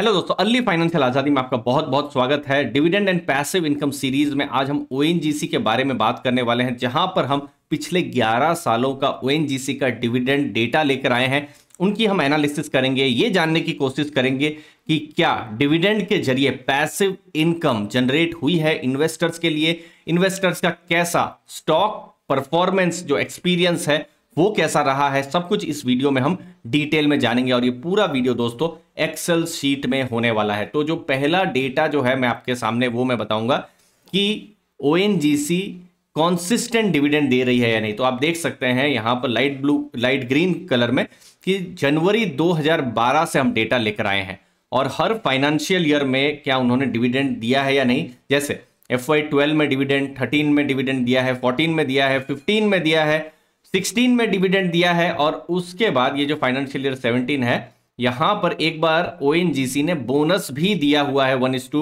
hello दोस्तों Ali financial आज़ादी में आपका बहुत बहुत स्वागत है dividend and passive income series में आज हम ओ के बारे में बात करने वाले हैं जहां पर हम पिछले 11 सालों का ओ का डिविडेंड डेटा लेकर आए हैं उनकी हम एनालिसिस करेंगे ये जानने की कोशिश करेंगे कि क्या डिविडेंड के जरिए पैसिव इनकम जनरेट हुई है इन्वेस्टर्स के लिए इन्वेस्टर्स का कैसा स्टॉक परफॉर्मेंस जो एक्सपीरियंस है वो कैसा रहा है सब कुछ इस वीडियो में हम डिटेल में जानेंगे और ये पूरा वीडियो दोस्तों एक्सेल शीट में होने वाला है तो जो पहला डेटा जो है मैं आपके सामने वो मैं बताऊंगा कि ओ कॉन्सिस्टेंट डिविडेंड दे रही है या नहीं तो आप देख सकते हैं यहाँ पर light blue light green colour में कि जनवरी 2012 से हम डेटा लेकर आए हैं और हर फाइनेंशियल ईयर में क्या उन्होंने डिविडेंड दिया है या नहीं जैसे एफ वाई ट्वेल्व में डिविडेंड थर्टीन में डिविडेंड दिया है फोर्टीन में दिया है फिफ्टीन में दिया है सिक्सटीन में डिविडेंड दिया है और उसके बाद ये जो फाइनेंशियल ईयर सेवनटीन है यहां पर एक बार ओ ने बोनस भी दिया हुआ है वन इज टू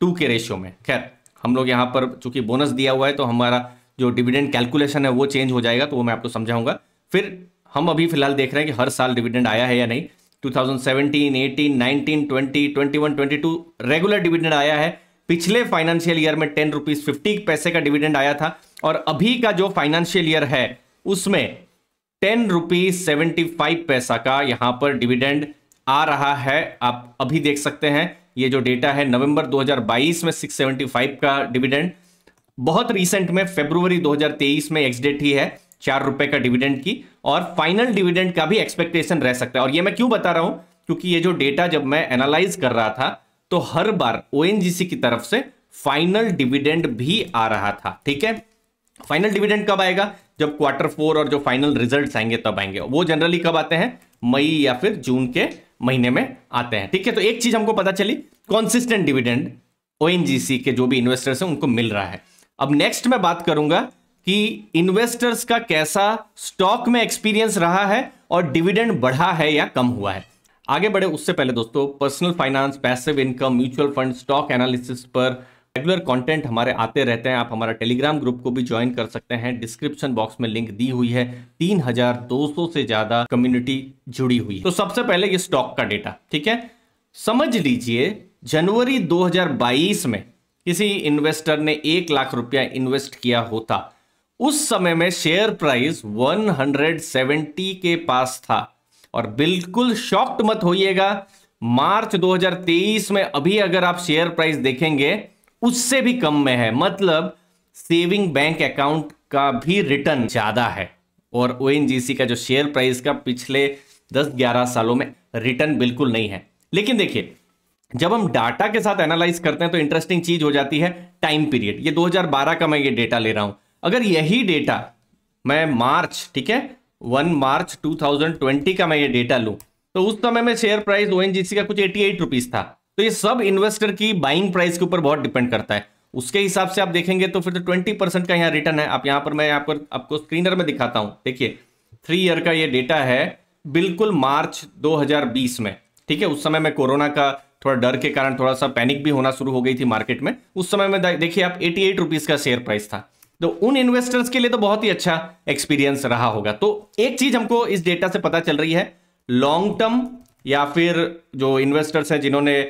टू के रेशियो में खैर हम लोग यहाँ पर चूंकि बोनस दिया हुआ है तो हमारा जो डिविडेंड कैलकुलेशन है वो चेंज हो जाएगा तो वो मैं आपको समझाऊंगा फिर हम अभी फिलहाल देख रहे हैं कि हर साल डिविडेंड आया है या नहीं 2017, 18, 19, 20, 21, 22 रेगुलर डिविडेंड आया है पिछले फाइनेंशियल ईयर में टेन रुपीज फिफ्टी पैसे का डिविडेंड आया था और अभी का जो फाइनेंशियल ईयर है उसमें टेन रुपीज सेवेंटी फाइव पैसा का यहां पर डिविडेंड आ रहा है आप अभी देख सकते हैं ये जो डेटा है नवंबर 2022 में 675 का डिविडेंड बहुत रिसेंट में फेब्रुवरी 2023 में एक्स डेट ही है चार रुपए का डिविडेंड की और फाइनल डिविडेंड का भी एक्सपेक्टेशन रह सकता है और ये मैं क्यों बता रहा हूं क्योंकि ये जो डेटा जब मैं एनालाइज कर रहा था तो हर बार ओ की तरफ से फाइनल डिविडेंड भी आ रहा था ठीक है फाइनल डिविडेंड कब आएगा जब क्वार्टर फोर और जो फाइनल रिजल्ट आएंगे तब आएंगे वो जनरली कब आते हैं मई या फिर जून के महीने में आते हैं ठीक है तो एक चीज हमको पता चली कॉन्सिस्टेंट डिविडेंड ओ के जो भी इन्वेस्टर्स हैं उनको मिल रहा है अब नेक्स्ट मैं बात करूंगा कि इन्वेस्टर्स का कैसा स्टॉक में एक्सपीरियंस रहा है और डिविडेंड बढ़ा है या कम हुआ है आगे बढ़े उससे पहले दोस्तों personal finance passive income mutual fund stock analysis पर रेगुलर कंटेंट हमारे आते रहते हैं आप हमारा टेलीग्राम ग्रुप को भी ज्वाइन कर सकते हैं डिस्क्रिप्शन बॉक्स में लिंक दी हुई है 3200 से ज्यादा कम्युनिटी जुड़ी हुई है तो सबसे पहले ये स्टॉक का डेटा ठीक है समझ लीजिए जनवरी 2022 में किसी इन्वेस्टर ने एक लाख रुपया इन्वेस्ट किया होता उस समय में शेयर प्राइस वन के पास था और बिल्कुल शॉक्ट मत होइएगा मार्च 2023 में अभी अगर आप शेयर प्राइस देखेंगे उससे भी कम में है मतलब सेविंग बैंक अकाउंट का भी रिटर्न ज़्यादा है और ओ का जो शेयर प्राइस का पिछले 10-11 सालों में रिटर्न बिल्कुल नहीं है लेकिन देखिए जब हम डाटा के साथ एनालाइज करते हैं तो इंटरेस्टिंग चीज हो जाती है टाइम पीरियड ये 2012 का मैं ये डेटा ले रहा हूं अगर यही डेटा मैं मार्च ठीक है वन मार्च 2020 का मैं ये डेटा लू तो उस समय में शेयर प्राइस ओ का कुछ एटी एट था तो ये सब इन्वेस्टर की बाइंग प्राइस के ऊपर बहुत डिपेंड करता है उसके हिसाब से आप देखेंगे तो फिर तो ट्वेंटी परसेंट का यहाँ रिटर्न है आप यहाँ पर मैं आपको आपको स्क्रीनर में दिखाता हूँ देखिए थ्री ईयर का ये डेटा है बिल्कुल मार्च 2020 में ठीक है उस समय में कोरोना का थोड़ा डर के कारण थोड़ा सा पैनिक भी होना शुरू हो गई थी मार्केट में उस समय में देखिए आप एटी एट रुपीज का शेयर प्राइस था तो उन इन्वेस्टर्स के लिए तो बहुत ही अच्छा एक्सपीरियंस रहा होगा तो एक चीज हमको इस डेटा से पता चल रही है लॉन्ग टर्म या फिर जो इन्वेस्टर्स हैं जिन्होंने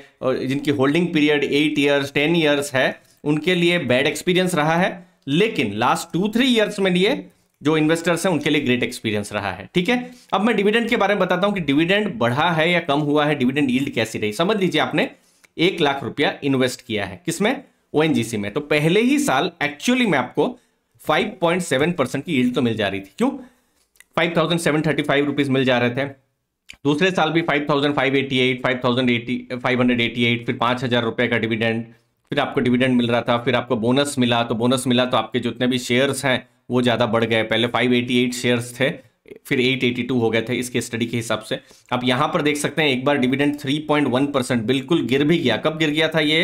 जिनकी holding period eight years ten years है उनके लिए बैड एक्सपीरियंस रहा है लेकिन लास्ट टू थ्री ईयर्स में लिए जो इन्वेस्टर्स हैं उनके लिए ग्रेट एक्सपीरियंस रहा है ठीक है अब मैं डिविडेंड के बारे में बताता हूं कि डिविडेंड बढ़ा है या कम हुआ है डिविडेंड यील्ड कैसी रही समझ लीजिए आपने एक लाख रुपया इन्वेस्ट किया है किसमें ओएनजीसी में तो पहले ही साल एक्चुअली में आपको 5.7 परसेंट की यील्ड तो मिल जा रही थी क्यों फाइव रुपीज मिल जा रहे थे दूसरे साल भी five thousand five eighty eight five thousand eighty five hundred eighty eight फिर पाँच हज़ार रुपये का डिविडेंड फिर आपको डिविडेंड मिल रहा था फिर आपको बोनस मिला तो बोनस मिला तो आपके जितने भी शेयर्स हैं वो ज़्यादा बढ़ गए पहले फाइव एटी एट शेयर्स थे फिर 882 हो गए थे इसके स्टडी के हिसाब से आप यहां पर देख सकते हैं एक बार डिविडेंड 3.1 परसेंट बिल्कुल गिर भी गया कब गिर गया था ये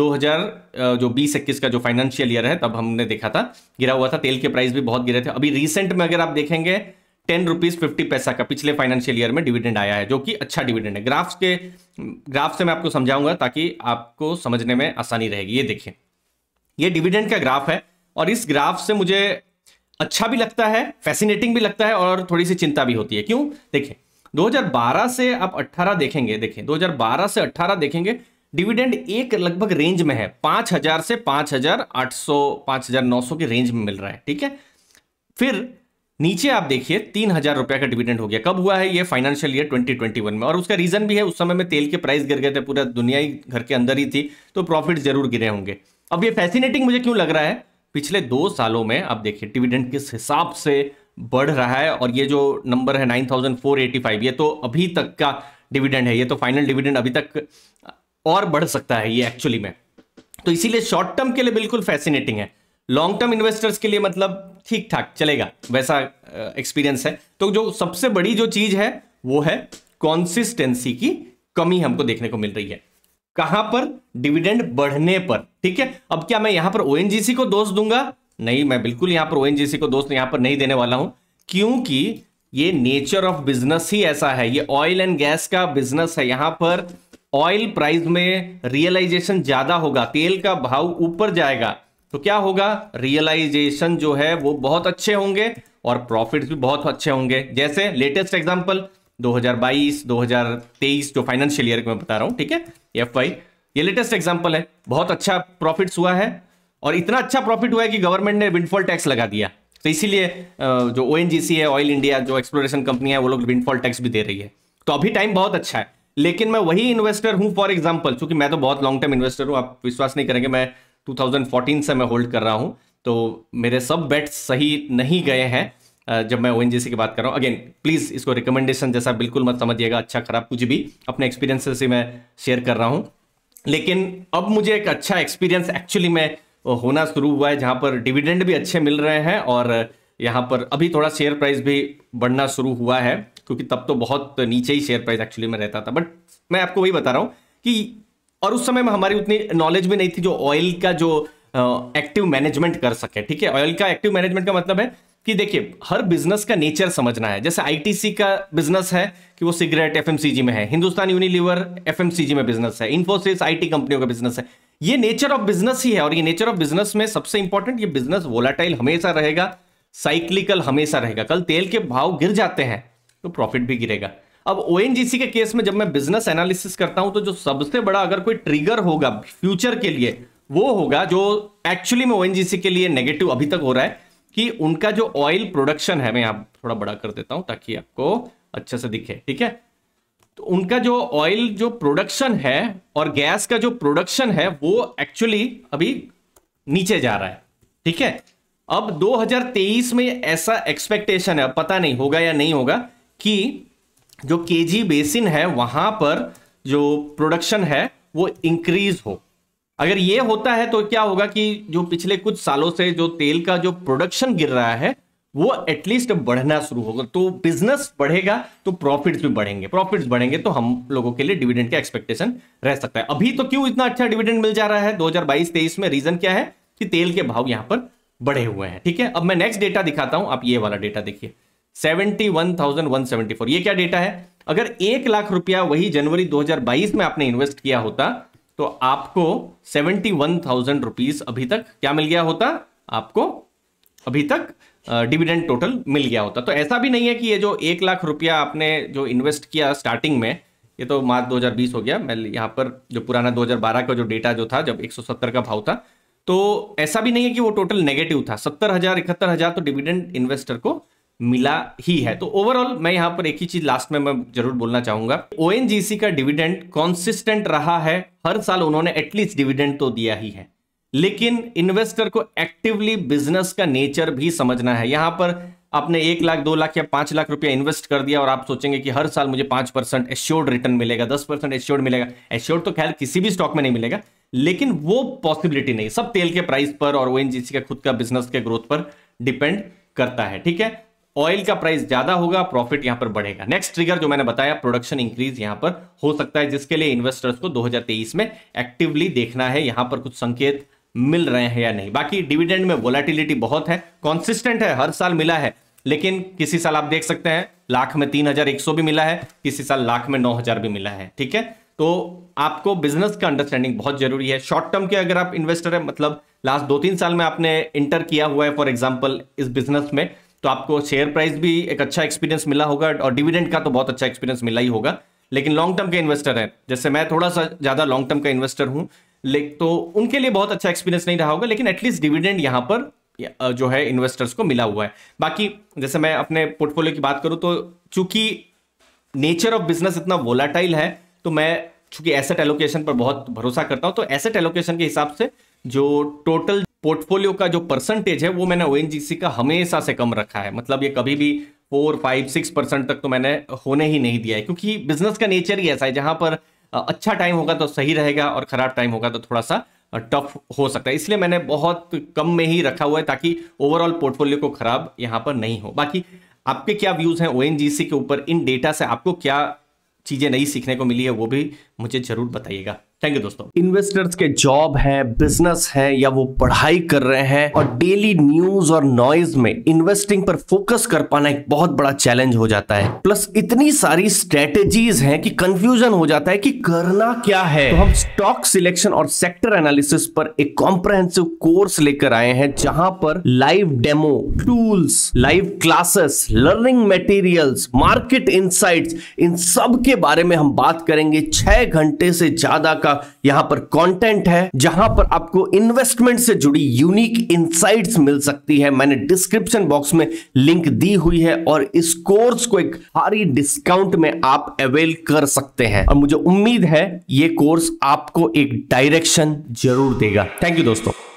2000 जो बीस इक्कीस का जो फाइनेंशियल ईयर है तब हमने देखा था गिरा हुआ था तेल के प्राइस भी बहुत गिरे थे अभी रिसेंट में अगर आप देखेंगे टेन रुपीज फिफ्टी पैसा का पिछले फाइनेंशियल ईयर में डिविडेंड आया है जो कि अच्छा डिविडेंड है ग्राफ्स के ग्राफ से मैं आपको समझाऊंगा ताकि आपको समझने में आसानी रहेगी ये देखिए ये डिविडेंड का ग्राफ है और इस ग्राफ से मुझे अच्छा भी लगता है फैसिनेटिंग भी लगता है और थोड़ी सी चिंता भी होती है क्यों देखें 2012 से आप 18 देखेंगे देखें 2012 से 18 देखेंगे डिविडेंड एक लगभग रेंज में है 5000 से 5800 5900 की रेंज में मिल रहा है ठीक है फिर नीचे आप देखिए तीन हजार रुपया का डिविडेंड हो गया कब हुआ है ये फाइनेंशियल ईयर 2021 में और उसका रीजन भी है उस समय में तेल के प्राइस गिर गए थे पूरा दुनिया ही घर के अंदर ही थी तो प्रॉफिट जरूर गिरे होंगे अब ये फैसिनेटिंग मुझे क्यों लग रहा है पिछले दो सालों में आप देखिए डिविडेंड किस हिसाब से बढ़ रहा है और ये जो नंबर है नाइन ये तो अभी तक का डिविडेंड है ये तो फाइनल डिविडेंड अभी तक और बढ़ सकता है ये एक्चुअली में तो इसीलिए शॉर्ट टर्म के लिए बिल्कुल फैसिनेटिंग है लॉन्ग टर्म इन्वेस्टर्स के लिए मतलब ठीक ठाक चलेगा वैसा एक्सपीरियंस है तो जो सबसे बड़ी जो चीज है वो है कॉन्सिस्टेंसी की कमी हमको देखने को मिल रही है कहां पर डिविडेंड बढ़ने पर ठीक है अब क्या मैं यहां पर ओएनजीसी को दोष दूंगा नहीं मैं बिल्कुल यहां पर ओएनजीसी को दोष यहां पर नहीं देने वाला हूं क्योंकि ये नेचर ऑफ बिजनेस ही ऐसा है ये ऑयल एंड गैस का बिजनेस है यहां पर ऑयल प्राइस में रियलाइजेशन ज्यादा होगा तेल का भाव ऊपर जाएगा तो क्या होगा रियलाइजेशन जो है वो बहुत अच्छे होंगे और प्रॉफिट्स भी बहुत अच्छे होंगे जैसे लेटेस्ट एग्जांपल 2022 2023 जो फाइनेंशियल ईयर मैं बता रहा हूं ठीक है एफ वाई ये लेटेस्ट एग्जाम्पल है बहुत अच्छा प्रॉफिट्स हुआ है और इतना अच्छा प्रॉफिट हुआ है कि गवर्नमेंट ने विंडफॉल टैक्स लगा दिया तो इसीलिए जो ओ है ऑयल इंडिया जो एक्सप्लोरेशन कंपनी है वो लोग विंडफॉल टैक्स भी दे रही है तो अभी टाइम बहुत अच्छा है लेकिन मैं वही इन्वेस्टर हूँ फॉर एग्जाम्पल चूंकि मैं तो बहुत लॉन्ग टर्म इन्वेस्टर हूं आप विश्वास नहीं करेंगे मैं 2014 से मैं होल्ड कर रहा हूँ तो मेरे सब बेट्स सही नहीं गए हैं जब मैं ओ की बात कर रहा हूँ अगेन प्लीज़ इसको रिकमेंडेशन जैसा बिल्कुल मत समझिएगा अच्छा खराब कुछ भी अपने एक्सपीरियंस से मैं शेयर कर रहा हूँ लेकिन अब मुझे एक अच्छा एक्सपीरियंस एक्चुअली में होना शुरू हुआ है जहाँ पर डिविडेंड भी अच्छे मिल रहे हैं और यहाँ पर अभी थोड़ा शेयर प्राइस भी बढ़ना शुरू हुआ है क्योंकि तब तो बहुत नीचे ही शेयर प्राइस एक्चुअली में रहता था बट मैं आपको वही बता रहा हूँ कि और उस समय में हमारी उतनी नॉलेज भी नहीं थी जो ऑयल का जो एक्टिव मैनेजमेंट कर सके ठीक है ऑयल का एक्टिव मैनेजमेंट का मतलब है कि देखिए हर बिजनेस का नेचर समझना है जैसे आईटीसी का बिजनेस है कि वो सिगरेट एफएमसीजी में है हिंदुस्तान यूनिलीवर एफएमसीजी में बिजनेस है इंफोसिस आईटी कंपनियों का बिजनेस है ये नेचर ऑफ बिजनेस ही है और ये नेचर ऑफ बिजनेस में सबसे इंपॉर्टेंट ये बिजनेस वोलाटाइल हमेशा रहेगा साइक्लिकल हमेशा रहेगा कल तेल के भाव गिर जाते हैं तो प्रॉफिट भी गिरेगा अब ओ के केस में जब मैं बिजनेस एनालिसिस करता हूं तो जो सबसे बड़ा अगर कोई ट्रिगर होगा फ्यूचर के लिए वो होगा जो एक्चुअली में ओ के लिए नेगेटिव अभी तक हो रहा है कि उनका जो ऑयल प्रोडक्शन है मैं यहां थोड़ा बड़ा कर देता हूं ताकि आपको अच्छे से दिखे ठीक है तो उनका जो ऑयल जो प्रोडक्शन है और गैस का जो प्रोडक्शन है वो एक्चुअली अभी नीचे जा रहा है ठीक है अब 2023 में ऐसा एक्सपेक्टेशन है पता नहीं होगा या नहीं होगा कि जो के बेसिन है वहां पर जो प्रोडक्शन है वो इंक्रीज हो अगर ये होता है तो क्या होगा कि जो पिछले कुछ सालों से जो तेल का जो प्रोडक्शन गिर रहा है वो एटलीस्ट बढ़ना शुरू होगा तो बिजनेस बढ़ेगा तो प्रॉफिट्स भी बढ़ेंगे प्रॉफिट्स बढ़ेंगे तो हम लोगों के लिए डिविडेंड का एक्सपेक्टेशन रह सकता है अभी तो क्यों इतना अच्छा डिविडेंड मिल जा रहा है 2022-23 में रीजन क्या है कि तेल के भाव यहां पर बढ़े हुए हैं ठीक है अब मैं नेक्स्ट डेटा दिखाता हूं आप ये वाला डेटा देखिए 71,174 ये क्या डेटा है अगर एक लाख रुपया वही जनवरी 2022 में आपने इन्वेस्ट किया होता तो आपको सेवेंटी वन थाउजेंड अभी तक क्या मिल गया होता आपको अभी तक डिविडेंड टोटल मिल गया होता तो ऐसा भी नहीं है कि ये जो एक लाख रुपया आपने जो इन्वेस्ट किया स्टार्टिंग में ये तो मार्च 2020 हो गया मैं यहाँ पर जो पुराना 2012 का जो डेटा जो था जब 170 का भाव था तो ऐसा भी नहीं है कि वो टोटल नेगेटिव था सत्तर हजार इकहत्तर हजार तो डिविडेंड इन्वेस्टर को मिला ही है तो ओवरऑल मैं यहां पर एक ही चीज लास्ट में मैं जरूर बोलना चाहूंगा ओ का डिविडेंड कॉन्सिस्टेंट रहा है हर साल उन्होंने एटलीस्ट डिविडेंड तो दिया ही है लेकिन इन्वेस्टर को एक्टिवली बिजनेस का नेचर भी समझना है यहां पर आपने एक लाख दो लाख या पांच लाख रुपया इन्वेस्ट कर दिया और आप सोचेंगे कि हर साल मुझे पांच परसेंट एश्योर्ड रिटर्न मिलेगा दस परसेंट एश्योर्ड मिलेगा एश्योर्ड तो खैर किसी भी स्टॉक में नहीं मिलेगा लेकिन वो पॉसिबिलिटी नहीं सब तेल के प्राइस पर और ओ का खुद का बिजनेस के ग्रोथ पर डिपेंड करता है ठीक है ऑयल का प्राइस ज्यादा होगा प्रॉफिट यहां पर बढ़ेगा नेक्स्ट ट्रिगर जो मैंने बताया प्रोडक्शन इंक्रीज यहां पर हो सकता है जिसके लिए इन्वेस्टर्स को 2023 में एक्टिवली देखना है यहां पर कुछ संकेत मिल रहे हैं या नहीं बाकी डिविडेंड में वोलेटिलिटी बहुत है कॉन्सिस्टेंट है हर साल मिला है लेकिन किसी साल आप देख सकते हैं लाख में तीन हजार एक सौ भी मिला है किसी साल लाख में नौ हजार भी मिला है ठीक है तो आपको बिजनेस का अंडरस्टैंडिंग बहुत जरूरी है शॉर्ट टर्म के अगर आप इन्वेस्टर है मतलब लास्ट दो तीन साल में आपने इंटर किया हुआ है फॉर एग्जाम्पल इस बिजनेस में तो आपको शेयर प्राइस भी एक अच्छा एक्सपीरियंस मिला होगा और डिविडेंड का तो बहुत अच्छा एक्सपीरियंस मिला ही होगा लेकिन लॉन्ग टर्म के इन्वेस्टर हैं जैसे मैं थोड़ा सा ज़्यादा लॉन्ग टर्म का इन्वेस्टर हूँ तो उनके लिए बहुत अच्छा एक्सपीरियंस नहीं रहा होगा लेकिन एटलीस्ट डिविडेंड यहाँ पर जो है इन्वेस्टर्स को मिला हुआ है बाकी जैसे मैं अपने पोर्टफोलियो की बात करूँ तो चूंकि नेचर ऑफ बिजनेस इतना वोलाटाइल है तो मैं चूंकि एसेट एलोकेशन पर बहुत भरोसा करता हूँ तो एसेट एलोकेशन के हिसाब से जो टोटल पोर्टफोलियो का जो परसेंटेज है वो मैंने ओ का हमेशा से कम रखा है मतलब ये कभी भी फोर फाइव सिक्स परसेंट तक तो मैंने होने ही नहीं दिया है क्योंकि बिजनेस का नेचर ही ऐसा है जहां पर अच्छा टाइम होगा तो सही रहेगा और खराब टाइम होगा तो थोड़ा सा टफ हो सकता है इसलिए मैंने बहुत कम में ही रखा हुआ है ताकि ओवरऑल पोर्टफोलियो को खराब यहाँ पर नहीं हो बाकी आपके क्या व्यूज़ हैं ओ के ऊपर इन डेटा से आपको क्या चीज़ें नई सीखने को मिली है वो भी मुझे ज़रूर बताइएगा थैंक यू दोस्तों इन्वेस्टर्स के जॉब है बिजनेस है या वो पढ़ाई कर रहे हैं और डेली न्यूज और नॉइज में इन्वेस्टिंग पर फोकस कर पाना एक बहुत बड़ा चैलेंज हो जाता है प्लस इतनी सारी स्ट्रेटेजीज हैं कि कंफ्यूजन हो जाता है कि करना क्या है तो हम स्टॉक सिलेक्शन और सेक्टर एनालिसिस पर एक कॉम्प्रहेंसिव कोर्स लेकर आए हैं जहां पर live demo tools live classes learning materials market insights इन सब के बारे में हम बात करेंगे छह घंटे से ज्यादा का आपका यहां पर कंटेंट है जहां पर आपको इन्वेस्टमेंट से जुड़ी यूनिक इंसाइट्स मिल सकती है मैंने डिस्क्रिप्शन बॉक्स में लिंक दी हुई है और इस कोर्स को एक भारी डिस्काउंट में आप अवेल कर सकते हैं और मुझे उम्मीद है ये कोर्स आपको एक डायरेक्शन जरूर देगा थैंक यू दोस्तों